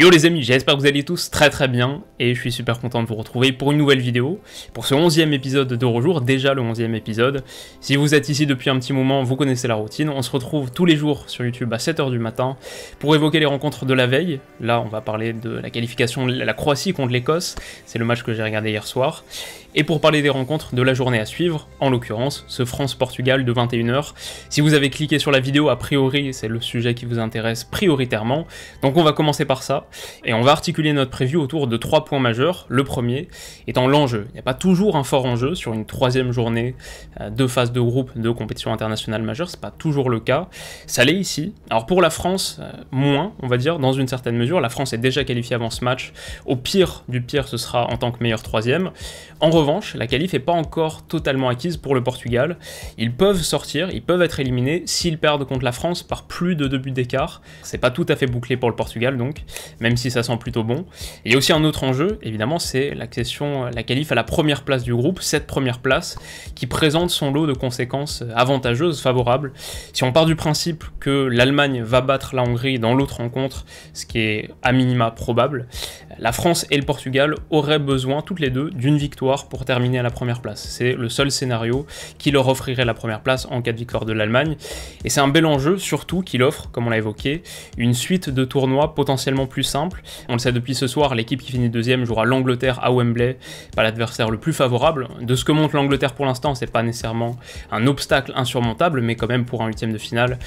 Yo les amis, j'espère que vous allez tous très très bien et je suis super content de vous retrouver pour une nouvelle vidéo, pour ce 11e épisode d'Eurojour, déjà le 11e épisode. Si vous êtes ici depuis un petit moment, vous connaissez la routine, on se retrouve tous les jours sur YouTube à 7h du matin pour évoquer les rencontres de la veille. Là, on va parler de la qualification de la Croatie contre l'Écosse, c'est le match que j'ai regardé hier soir, et pour parler des rencontres de la journée à suivre, en l'occurrence ce France-Portugal de 21h. Si vous avez cliqué sur la vidéo, a priori c'est le sujet qui vous intéresse prioritairement, donc on va commencer par ça. Et on va articuler notre preview autour de trois points majeurs. Le premier étant l'enjeu. Il n'y a pas toujours un fort enjeu sur une troisième journée euh, de phase de groupe de compétition internationale majeure, c'est pas toujours le cas. Ça l'est ici. Alors pour la France, euh, moins, on va dire, dans une certaine mesure. La France est déjà qualifiée avant ce match. Au pire du pire, ce sera en tant que meilleur troisième. En revanche, la qualif n'est pas encore totalement acquise pour le Portugal. Ils peuvent sortir, ils peuvent être éliminés s'ils perdent contre la France par plus de deux buts d'écart. C'est pas tout à fait bouclé pour le Portugal donc même si ça sent plutôt bon. il y a aussi un autre enjeu, évidemment, c'est l'accession, la qualif à la première place du groupe, cette première place qui présente son lot de conséquences avantageuses, favorables. Si on part du principe que l'Allemagne va battre la Hongrie dans l'autre rencontre, ce qui est à minima probable, la France et le Portugal auraient besoin toutes les deux d'une victoire pour terminer à la première place. C'est le seul scénario qui leur offrirait la première place en cas de victoire de l'Allemagne. Et c'est un bel enjeu, surtout qu'il offre, comme on l'a évoqué, une suite de tournois potentiellement plus simple. On le sait depuis ce soir, l'équipe qui finit deuxième jouera l'Angleterre à Wembley, pas l'adversaire le plus favorable. De ce que montre l'Angleterre pour l'instant, c'est pas nécessairement un obstacle insurmontable, mais quand même pour un huitième de finale,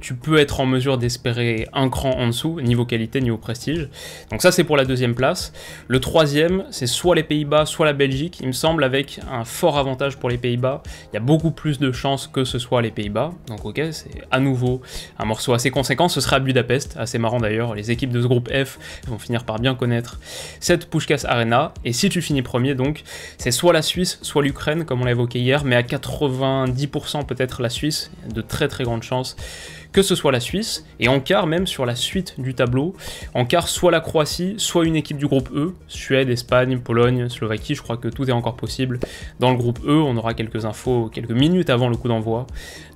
tu peux être en mesure d'espérer un cran en dessous, niveau qualité, niveau prestige. Donc ça c'est pour la deuxième place. Le troisième, c'est soit les Pays-Bas, soit la Belgique, il me semble, avec un fort avantage pour les Pays-Bas. Il y a beaucoup plus de chances que ce soit les Pays-Bas. Donc ok, c'est à nouveau un morceau assez conséquent. Ce sera Budapest, assez marrant d'ailleurs. Les équipes de ce groupe F ils vont finir par bien connaître cette Pushkas Arena. Et si tu finis premier, donc, c'est soit la Suisse, soit l'Ukraine, comme on l'a évoqué hier, mais à 90% peut-être la Suisse, de très très grandes chances que ce soit la Suisse, et en quart même sur la suite du tableau, en quart soit la Croatie, soit une équipe du groupe E, Suède, Espagne, Pologne, Slovaquie, je crois que tout est encore possible. Dans le groupe E, on aura quelques infos quelques minutes avant le coup d'envoi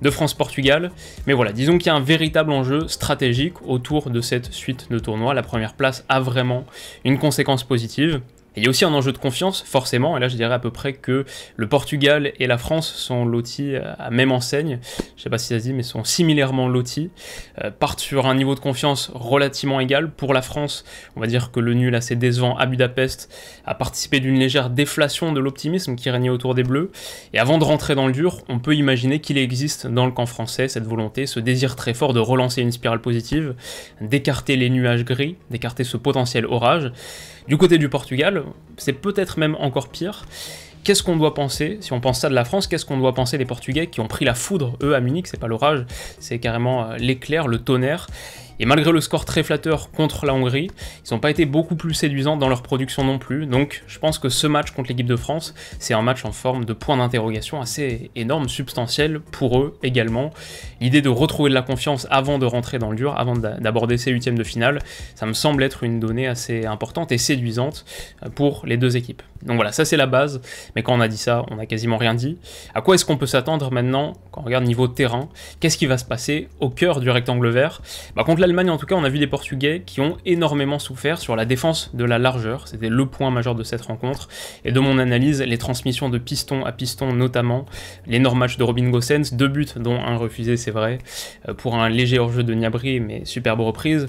de France-Portugal, mais voilà, disons qu'il y a un véritable enjeu stratégique autour de cette suite de tournoi, la première place a vraiment une conséquence positive il y a aussi un enjeu de confiance, forcément, et là je dirais à peu près que le Portugal et la France sont lotis euh, à même enseigne, je sais pas si ça se dit, mais sont similairement lotis, euh, partent sur un niveau de confiance relativement égal. Pour la France, on va dire que le nul assez décevant à Budapest a participé d'une légère déflation de l'optimisme qui régnait autour des Bleus, et avant de rentrer dans le dur, on peut imaginer qu'il existe dans le camp français cette volonté, ce désir très fort de relancer une spirale positive, d'écarter les nuages gris, d'écarter ce potentiel orage, du côté du Portugal, c'est peut-être même encore pire. Qu'est-ce qu'on doit penser, si on pense ça de la France, qu'est-ce qu'on doit penser des Portugais qui ont pris la foudre, eux, à Munich, c'est pas l'orage, c'est carrément euh, l'éclair, le tonnerre, et malgré le score très flatteur contre la Hongrie, ils n'ont pas été beaucoup plus séduisants dans leur production non plus. Donc je pense que ce match contre l'équipe de France, c'est un match en forme de point d'interrogation assez énorme, substantiel pour eux également. L'idée de retrouver de la confiance avant de rentrer dans le dur, avant d'aborder ces huitièmes de finale, ça me semble être une donnée assez importante et séduisante euh, pour les deux équipes. Donc voilà, ça c'est la base, mais quand on a dit ça, on n'a quasiment rien dit. À quoi est-ce qu'on peut s'attendre maintenant quand on regarde niveau terrain Qu'est-ce qui va se passer au cœur du rectangle vert bah, contre Allemagne en tout cas, on a vu des Portugais qui ont énormément souffert sur la défense de la largeur. C'était le point majeur de cette rencontre. Et de mon analyse, les transmissions de piston à piston, notamment l'énorme match de Robin Gossens, deux buts dont un refusé, c'est vrai, euh, pour un léger hors-jeu de Niabri, mais superbe reprise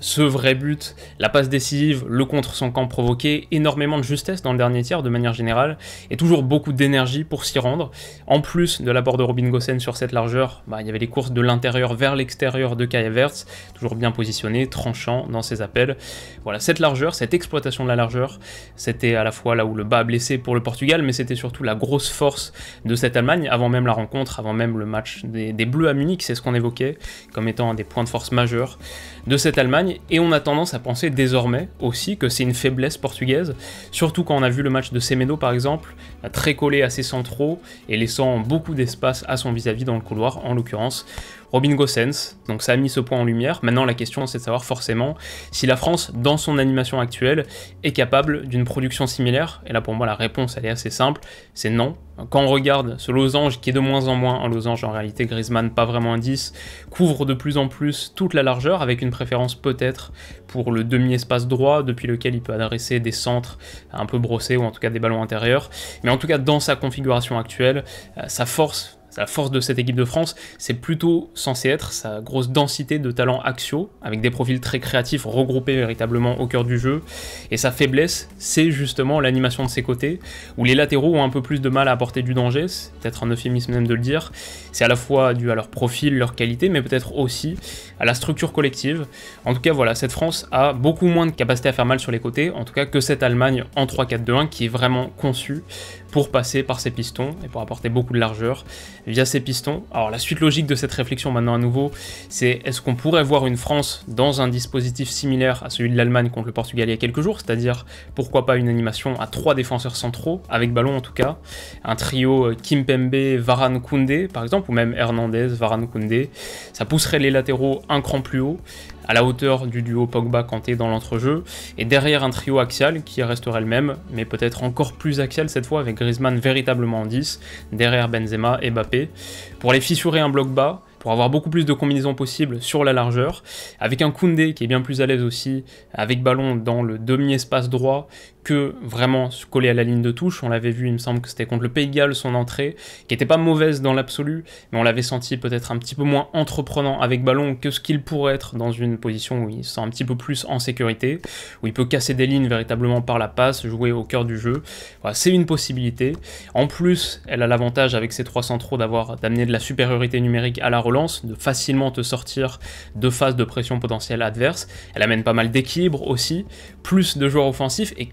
ce vrai but, la passe décisive, le contre sans camp provoqué, énormément de justesse dans le dernier tiers de manière générale, et toujours beaucoup d'énergie pour s'y rendre. En plus de l'abord de Robin Gossen sur cette largeur, bah, il y avait les courses de l'intérieur vers l'extérieur de Kai Havertz, toujours bien positionné, tranchant dans ses appels. Voilà, cette largeur, cette exploitation de la largeur, c'était à la fois là où le bas a blessé pour le Portugal, mais c'était surtout la grosse force de cette Allemagne, avant même la rencontre, avant même le match des, des Bleus à Munich, c'est ce qu'on évoquait comme étant un des points de force majeurs de cette Allemagne et on a tendance à penser désormais aussi que c'est une faiblesse portugaise, surtout quand on a vu le match de Semedo par exemple, très collé à ses centraux et laissant beaucoup d'espace à son vis-à-vis dans le couloir, en l'occurrence Robin Gossens, donc ça a mis ce point en lumière. Maintenant la question c'est de savoir forcément si la France, dans son animation actuelle, est capable d'une production similaire, et là pour moi la réponse elle est assez simple, c'est non, quand on regarde ce losange qui est de moins en moins un losange, en réalité Griezmann pas vraiment un 10, couvre de plus en plus toute la largeur avec une préférence peut-être pour le demi-espace droit depuis lequel il peut adresser des centres un peu brossés ou en tout cas des ballons intérieurs. Mais en tout cas dans sa configuration actuelle, euh, sa force la force de cette équipe de France, c'est plutôt censé être sa grosse densité de talents axiaux, avec des profils très créatifs regroupés véritablement au cœur du jeu, et sa faiblesse, c'est justement l'animation de ses côtés, où les latéraux ont un peu plus de mal à apporter du danger, c'est peut-être un euphémisme même de le dire, c'est à la fois dû à leur profil, leur qualité, mais peut-être aussi à la structure collective. En tout cas, voilà, cette France a beaucoup moins de capacité à faire mal sur les côtés, en tout cas que cette Allemagne en 3-4-2-1 qui est vraiment conçue pour passer par ces pistons et pour apporter beaucoup de largeur via ces pistons. Alors la suite logique de cette réflexion maintenant à nouveau, c'est est-ce qu'on pourrait voir une France dans un dispositif similaire à celui de l'Allemagne contre le Portugal il y a quelques jours, c'est-à-dire pourquoi pas une animation à trois défenseurs centraux, avec ballon en tout cas, un trio euh, Kimpembe, Varane, Koundé par exemple, ou même Hernandez, Varane, Koundé, ça pousserait les latéraux un cran plus haut, à la hauteur du duo Pogba-Kanté dans l'entrejeu, et derrière un trio axial qui resterait le même, mais peut-être encore plus axial cette fois avec Griezmann véritablement en 10, derrière Benzema et Mbappé. Pour aller fissurer un bloc bas, pour avoir beaucoup plus de combinaisons possibles sur la largeur, avec un Koundé qui est bien plus à l'aise aussi avec ballon dans le demi-espace droit que vraiment se coller à la ligne de touche. On l'avait vu, il me semble que c'était contre le Pays de son entrée, qui n'était pas mauvaise dans l'absolu, mais on l'avait senti peut-être un petit peu moins entreprenant avec ballon que ce qu'il pourrait être dans une position où il se sent un petit peu plus en sécurité, où il peut casser des lignes véritablement par la passe, jouer au cœur du jeu. c'est une possibilité. En plus, elle a l'avantage avec ses trois centraux d'avoir d'amener de la supériorité numérique à la relance, de facilement te sortir de phases de pression potentielle adverse. Elle amène pas mal d'équilibre aussi, plus de joueurs offensifs et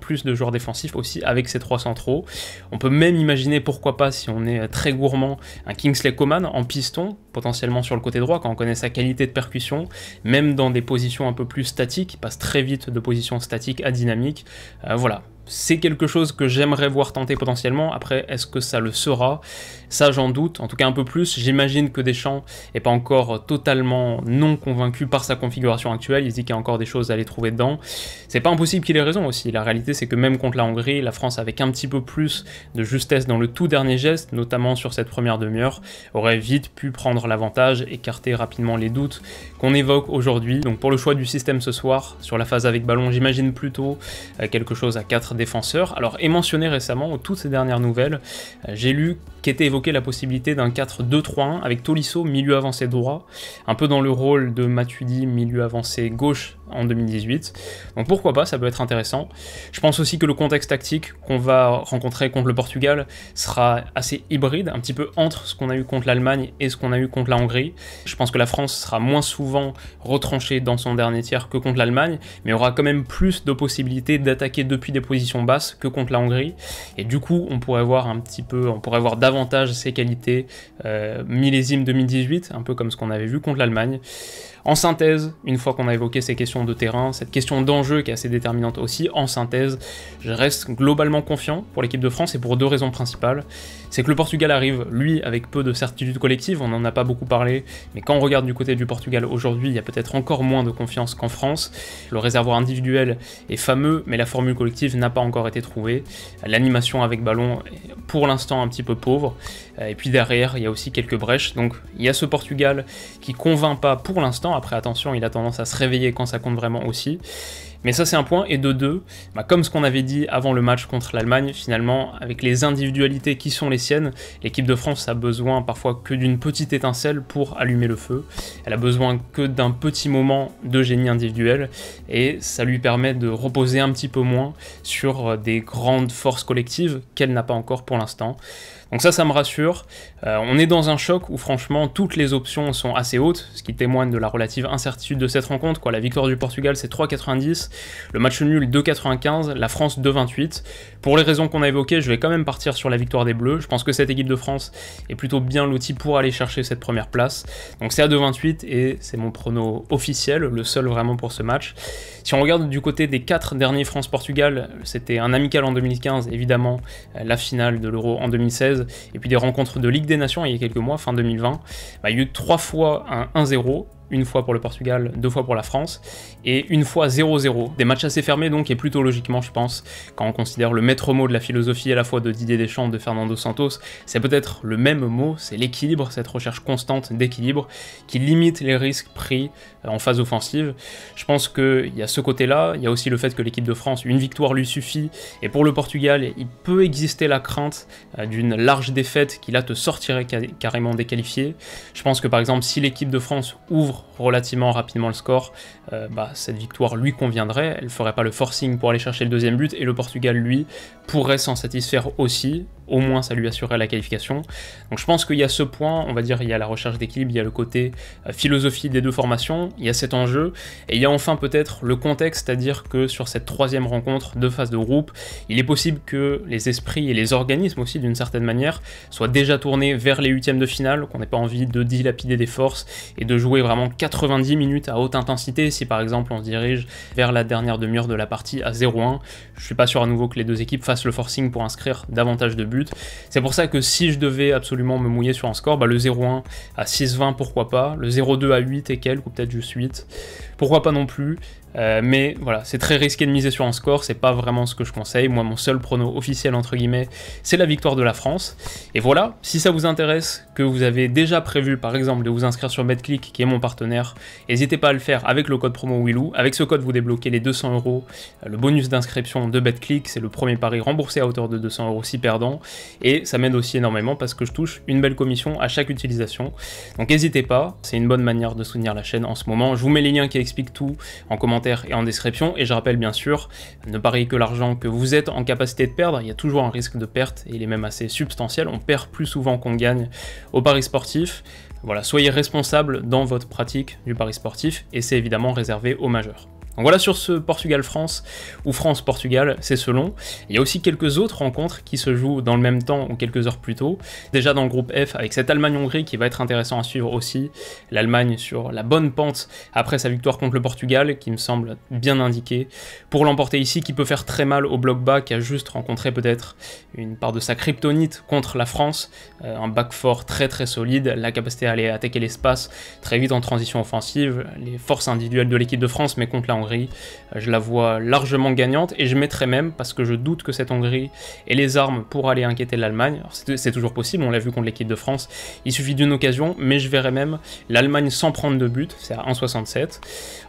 plus de joueurs défensifs aussi avec ces trois centraux. On peut même imaginer pourquoi pas si on est très gourmand un Kingsley Coman en piston potentiellement sur le côté droit quand on connaît sa qualité de percussion, même dans des positions un peu plus statiques, il passe très vite de position statique à dynamique. Euh, voilà, c'est quelque chose que j'aimerais voir tenter potentiellement. Après, est-ce que ça le sera ça, j'en doute, en tout cas un peu plus. J'imagine que Deschamps n'est pas encore totalement non convaincu par sa configuration actuelle. Il dit qu'il y a encore des choses à aller trouver dedans. C'est pas impossible qu'il ait raison aussi. La réalité, c'est que même contre la Hongrie, la France, avec un petit peu plus de justesse dans le tout dernier geste, notamment sur cette première demi-heure, aurait vite pu prendre l'avantage, écarter rapidement les doutes qu'on évoque aujourd'hui. Donc pour le choix du système ce soir, sur la phase avec ballon, j'imagine plutôt euh, quelque chose à 4 défenseurs. Alors, et mentionné récemment, toutes ces dernières nouvelles, euh, j'ai lu qu'était évoqué la possibilité d'un 4-2-3-1 avec Tolisso milieu avancé droit, un peu dans le rôle de Matuidi milieu avancé gauche en 2018. Donc pourquoi pas, ça peut être intéressant. Je pense aussi que le contexte tactique qu'on va rencontrer contre le Portugal sera assez hybride, un petit peu entre ce qu'on a eu contre l'Allemagne et ce qu'on a eu contre la Hongrie. Je pense que la France sera moins souvent retranchée dans son dernier tiers que contre l'Allemagne, mais aura quand même plus de possibilités d'attaquer depuis des positions basses que contre la Hongrie. Et du coup, on pourrait voir un petit peu, on pourrait voir davantage ces qualités euh, millésime 2018, un peu comme ce qu'on avait vu contre l'Allemagne. En synthèse, une fois qu'on a évoqué ces questions de terrain, cette question d'enjeu qui est assez déterminante aussi, en synthèse, je reste globalement confiant pour l'équipe de France et pour deux raisons principales. C'est que le Portugal arrive, lui, avec peu de certitude collective, on n'en a pas beaucoup parlé, mais quand on regarde du côté du Portugal aujourd'hui, il y a peut-être encore moins de confiance qu'en France. Le réservoir individuel est fameux, mais la formule collective n'a pas encore été trouvée. L'animation avec ballon est pour l'instant un petit peu pauvre. Euh, et puis derrière, il y a aussi quelques brèches. Donc il y a ce Portugal qui convainc pas pour l'instant. Après, attention, il a tendance à se réveiller quand ça compte vraiment aussi. Mais ça, c'est un point. Et de deux, bah, comme ce qu'on avait dit avant le match contre l'Allemagne, finalement, avec les individualités qui sont les siennes, l'équipe de France a besoin parfois que d'une petite étincelle pour allumer le feu. Elle a besoin que d'un petit moment de génie individuel. Et ça lui permet de reposer un petit peu moins sur euh, des grandes forces collectives qu'elle n'a pas encore pour l'instant. Donc ça, ça me rassure. Euh, on est dans un choc où franchement toutes les options sont assez hautes, ce qui témoigne de la relative incertitude de cette rencontre. La victoire du Portugal, c'est 3,90. Le match nul 2,95, la France 2,28. Pour les raisons qu'on a évoquées, je vais quand même partir sur la victoire des Bleus. Je pense que cette équipe de France est plutôt bien l'outil pour aller chercher cette première place. Donc c'est à 2,28 et c'est mon prono officiel, le seul vraiment pour ce match. Si on regarde du côté des 4 derniers France-Portugal, c'était un amical en 2015, évidemment, euh, la finale de l'Euro en 2016, et puis des rencontres de Ligue des Nations il y a quelques mois, fin 2020. Bah, il y a eu trois fois un 1-0, une fois pour le Portugal, deux fois pour la France, et une fois 0-0. Des matchs assez fermés donc, et plutôt logiquement, je pense, quand on considère le maître mot de la philosophie à la fois de Didier Deschamps de Fernando Santos, c'est peut-être le même mot, c'est l'équilibre, cette recherche constante d'équilibre qui limite les risques pris euh, en phase offensive. Je pense qu'il y a ce côté-là, il y a aussi le fait que l'équipe de France, une victoire lui suffit, et pour le Portugal, il peut exister la crainte euh, d'une large défaite qui là te sortirait carrément déqualifié. Je pense que par exemple, si l'équipe de France ouvre relativement rapidement le score, euh, bah, cette victoire lui conviendrait, elle ferait pas le forcing pour aller chercher le deuxième but, et le Portugal, lui, pourrait s'en satisfaire aussi, au moins ça lui assurait la qualification. Donc je pense qu'il y a ce point, on va dire, il y a la recherche d'équilibre, il y a le côté euh, philosophie des deux formations, il y a cet enjeu, et il y a enfin peut-être le contexte, c'est-à-dire que sur cette troisième rencontre de phase de groupe, il est possible que les esprits et les organismes aussi, d'une certaine manière, soient déjà tournés vers les huitièmes de finale, qu'on n'ait pas envie de dilapider des forces et de jouer vraiment 90 minutes à haute intensité, si par exemple on se dirige vers la dernière demi-heure de la partie à 0-1. Je suis pas sûr à nouveau que les deux équipes fassent le forcing pour inscrire davantage de buts, c'est pour ça que si je devais absolument me mouiller sur un score, bah, le 0-1 à 6-20, pourquoi pas. Le 0-2 à 8 et quelques, ou peut-être juste 8. Pourquoi pas non plus. Euh, mais voilà, c'est très risqué de miser sur un score, c'est pas vraiment ce que je conseille. Moi, mon seul prono officiel, entre guillemets, c'est la victoire de la France. Et voilà, si ça vous intéresse, que vous avez déjà prévu, par exemple, de vous inscrire sur BetClick, qui est mon partenaire, n'hésitez pas à le faire avec le code promo Willou. Avec ce code, vous débloquez les 200 euros, euh, le bonus d'inscription de BetClick, c'est le premier pari remboursé à hauteur de 200 euros si perdant. Et ça m'aide aussi énormément parce que je touche une belle commission à chaque utilisation. Donc n'hésitez pas, c'est une bonne manière de soutenir la chaîne en ce moment. Je vous mets les liens qui expliquent tout en commentaire et en description. Et je rappelle bien sûr, ne pariez que l'argent que vous êtes en capacité de perdre. Il y a toujours un risque de perte et il est même assez substantiel. On perd plus souvent qu'on gagne au pari sportif. Voilà, soyez responsable dans votre pratique du pari sportif et c'est évidemment réservé aux majeurs. Donc voilà sur ce Portugal-France ou France-Portugal, c'est selon. Il y a aussi quelques autres rencontres qui se jouent dans le même temps ou quelques heures plus tôt. Déjà dans le groupe F avec cette Allemagne-Hongrie qui va être intéressant à suivre aussi. L'Allemagne sur la bonne pente après sa victoire contre le Portugal qui me semble bien indiqué. Pour l'emporter ici qui peut faire très mal au bloc bas qui a juste rencontré peut-être une part de sa kryptonite contre la France. Euh, un back fort très très solide, la capacité à aller attaquer l'espace très vite en transition offensive, les forces individuelles de l'équipe de France mais contre la Hongrie, euh, je la vois largement gagnante et je mettrai même, parce que je doute que cette Hongrie ait les armes pour aller inquiéter l'Allemagne. C'est toujours possible, on l'a vu contre l'équipe de France, il suffit d'une occasion, mais je verrai même l'Allemagne sans prendre de but, c'est à 1,67.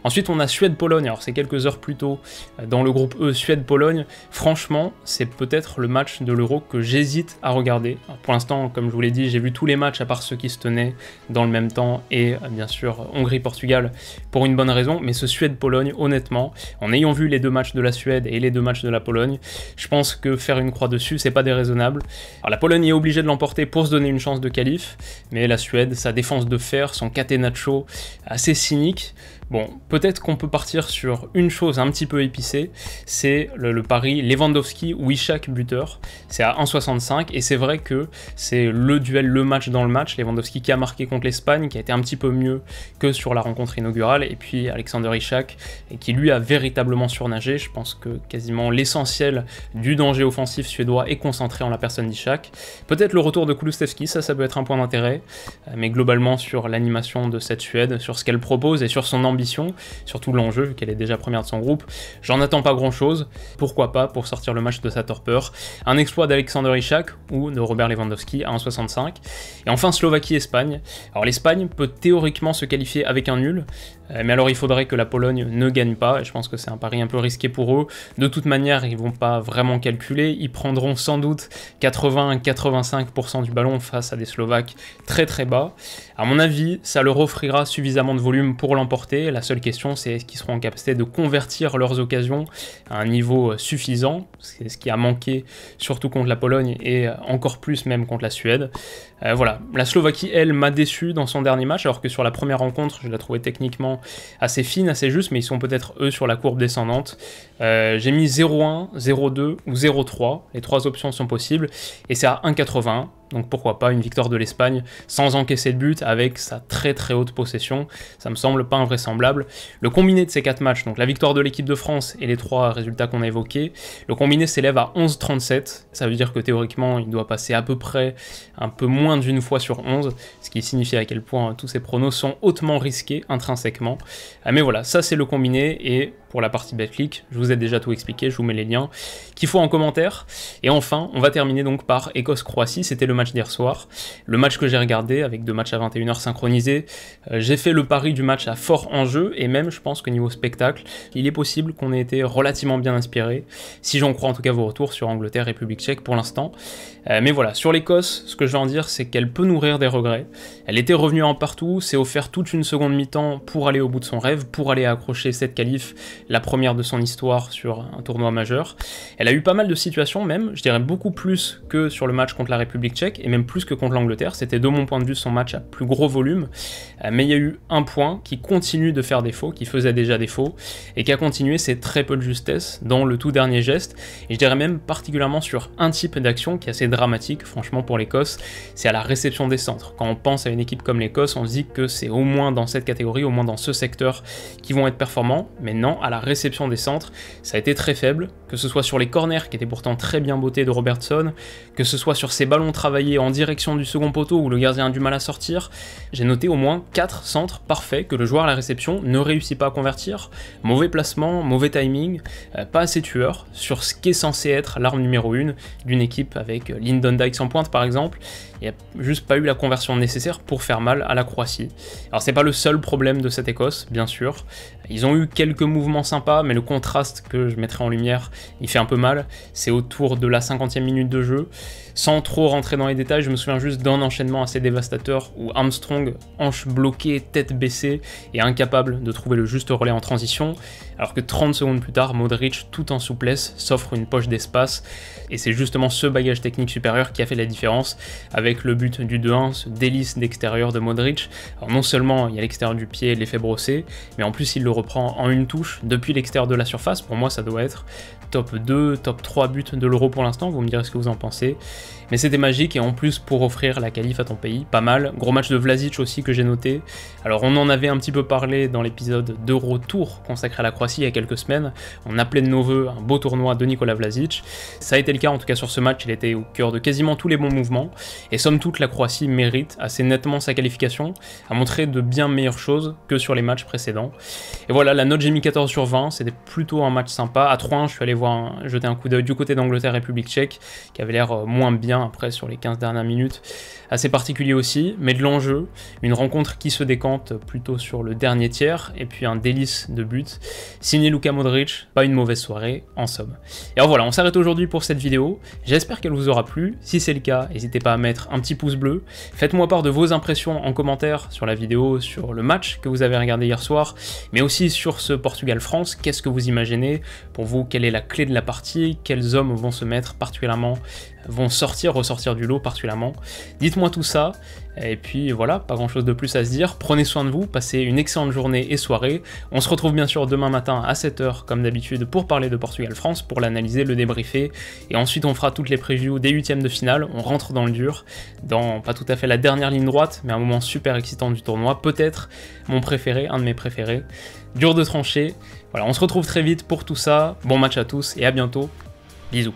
Ensuite, on a Suède-Pologne, alors c'est quelques heures plus tôt euh, dans le groupe E, Suède-Pologne. Franchement, c'est peut-être le match de l'Euro que j'hésite à regarder. pour l'instant, comme je vous l'ai dit, j'ai vu tous les matchs à part ceux qui se tenaient dans le même temps et euh, bien sûr Hongrie-Portugal pour une bonne raison, mais ce Suède-Pologne honnêtement, en ayant vu les deux matchs de la Suède et les deux matchs de la Pologne, je pense que faire une croix dessus, c'est pas déraisonnable. Alors la Pologne est obligée de l'emporter pour se donner une chance de qualif, mais la Suède, sa défense de fer, son catenaccio assez cynique, Bon, peut-être qu'on peut partir sur une chose un petit peu épicée, c'est le, pari Lewandowski ou Ishak buteur. C'est à 1,65 et c'est vrai que c'est le duel, le match dans le match. Lewandowski qui a marqué contre l'Espagne, qui a été un petit peu mieux que sur la rencontre inaugurale, et puis Alexander Ishak qui lui a véritablement surnagé. Je pense que quasiment l'essentiel du danger offensif suédois est concentré en la personne d'Ishak. Peut-être le retour de Kulusevski, ça, ça peut être un point d'intérêt, euh, mais globalement sur l'animation de cette Suède, sur ce qu'elle propose et sur son ambition surtout l'enjeu, vu qu'elle est déjà première de son groupe. J'en attends pas grand-chose, pourquoi pas, pour sortir le match de sa torpeur. Un exploit d'Alexander Ishak ou de Robert Lewandowski à 1,65. Et enfin, Slovaquie-Espagne. Alors l'Espagne peut théoriquement se qualifier avec un nul, euh, mais alors il faudrait que la Pologne ne gagne pas, et je pense que c'est un pari un peu risqué pour eux. De toute manière, ils vont pas vraiment calculer, ils prendront sans doute 80-85% du ballon face à des Slovaques très très bas. À mon avis, ça leur offrira suffisamment de volume pour l'emporter. La seule question, c'est est-ce qu'ils seront en capacité de convertir leurs occasions à un niveau euh, suffisant, c'est ce qui a manqué surtout contre la Pologne et euh, encore plus même contre la Suède. Euh, voilà, la Slovaquie, elle, m'a déçu dans son dernier match, alors que sur la première rencontre, je la trouvais techniquement assez fine, assez juste, mais ils sont peut-être, eux, sur la courbe descendante. Euh, j'ai mis 0-1, 0-2 ou 0-3, les trois options sont possibles, et c'est à 1,80. Donc pourquoi pas une victoire de l'Espagne sans encaisser de but avec sa très très haute possession. Ça me semble pas invraisemblable. Le combiné de ces quatre matchs, donc la victoire de l'équipe de France et les trois résultats qu'on a évoqués, le combiné s'élève à 11-37, Ça veut dire que théoriquement il doit passer à peu près un peu moins d'une fois sur 11, ce qui signifie à quel point tous ces pronos sont hautement risqués intrinsèquement. Ah, mais voilà, ça c'est le combiné et pour la partie click, Je vous ai déjà tout expliqué, je vous mets les liens qu'il faut en commentaire. Et enfin, on va terminer donc par Écosse-Croatie, c'était le match d'hier soir. Le match que j'ai regardé avec deux matchs à 21h synchronisés. Euh, j'ai fait le pari du match à fort enjeu et même je pense que niveau spectacle, il est possible qu'on ait été relativement bien inspiré. Si j'en crois en tout cas vos retours sur Angleterre, République tchèque pour l'instant. Euh, mais voilà, sur l'Écosse, ce que je vais en dire, c'est qu'elle peut nourrir des regrets. Elle était revenue en partout, s'est offert toute une seconde mi-temps pour aller au bout de son rêve, pour aller accrocher cette qualif la première de son histoire sur un tournoi majeur. Elle a eu pas mal de situations même, je dirais beaucoup plus que sur le match contre la République tchèque, et même plus que contre l'Angleterre. C'était de mon point de vue son match à plus gros volume, euh, mais il y a eu un point qui continue de faire défaut, qui faisait déjà défaut, et qui a continué, c'est très peu de justesse dans le tout dernier geste, et je dirais même particulièrement sur un type d'action qui est assez dramatique, franchement, pour l'Écosse, c'est à la réception des centres. Quand on pense à une équipe comme l'Écosse, on se dit que c'est au moins dans cette catégorie, au moins dans ce secteur, qui vont être performants, mais non, à la réception des centres, ça a été très faible que ce soit sur les corners qui étaient pourtant très bien bottés de Robertson, que ce soit sur ses ballons travaillés en direction du second poteau où le gardien a du mal à sortir, j'ai noté au moins 4 centres parfaits que le joueur à la réception ne réussit pas à convertir, mauvais placement, mauvais timing, euh, pas assez tueur sur ce qu'est censé être l'arme numéro 1 d'une équipe avec euh, Lyndon Dykes en pointe par exemple, il n'y a juste pas eu la conversion nécessaire pour faire mal à la Croatie. Alors c'est pas le seul problème de cette Écosse, bien sûr, ils ont eu quelques mouvements sympas, mais le contraste que je mettrai en lumière il fait un peu mal. C'est autour de la cinquantième minute de jeu. Sans trop rentrer dans les détails, je me souviens juste d'un enchaînement assez dévastateur où Armstrong, hanche bloquée, tête baissée et incapable de trouver le juste relais en transition, alors que 30 secondes plus tard, Modric, tout en souplesse, s'offre une poche d'espace. Et c'est justement ce bagage technique supérieur qui a fait la différence avec le but du 2-1, ce délice d'extérieur de Modric. Alors non seulement il y a l'extérieur du pied, l'effet brossé, mais en plus il le reprend en une touche depuis l'extérieur de la surface. Pour moi, ça doit être top 2, top 3 buts de l'Euro pour l'instant. Vous me direz ce que vous en pensez. Mais c'était magique et en plus pour offrir la qualif à ton pays, pas mal. Gros match de Vlasic aussi que j'ai noté. Alors on en avait un petit peu parlé dans l'épisode de retour consacré à la Croatie il y a quelques semaines. On appelait de nos voeux un beau tournoi de Nicolas Vlasic. Ça a été le cas en tout cas sur ce match, il était au cœur de quasiment tous les bons mouvements. Et somme toute, la Croatie mérite assez nettement sa qualification, a montré de bien meilleures choses que sur les matchs précédents. Et voilà, la note j'ai mis 14 sur 20, c'était plutôt un match sympa. À 3-1, je suis allé voir jeter un coup d'œil du côté d'Angleterre-République tchèque, qui avait l'air euh, moins bien après sur les 15 dernières minutes. Assez particulier aussi, mais de l'enjeu. Une rencontre qui se décante plutôt sur le dernier tiers, et puis un délice de but. Signé Luka Modric, pas une mauvaise soirée, en somme. Et alors voilà, on s'arrête aujourd'hui pour cette vidéo. J'espère qu'elle vous aura plu. Si c'est le cas, n'hésitez pas à mettre un petit pouce bleu. Faites-moi part de vos impressions en commentaire sur la vidéo, sur le match que vous avez regardé hier soir, mais aussi sur ce Portugal-France. Qu'est-ce que vous imaginez Pour vous, quelle est la clé de la partie Quels hommes vont se mettre particulièrement vont sortir, ressortir du lot particulièrement. Dites-moi tout ça, et puis voilà, pas grand chose de plus à se dire. Prenez soin de vous, passez une excellente journée et soirée. On se retrouve bien sûr demain matin à 7h, comme d'habitude, pour parler de Portugal-France, pour l'analyser, le débriefer, et ensuite on fera toutes les previews des huitièmes de finale. On rentre dans le dur, dans pas tout à fait la dernière ligne droite, mais un moment super excitant du tournoi, peut-être mon préféré, un de mes préférés. Dur de trancher. Voilà, on se retrouve très vite pour tout ça. Bon match à tous et à bientôt. Bisous.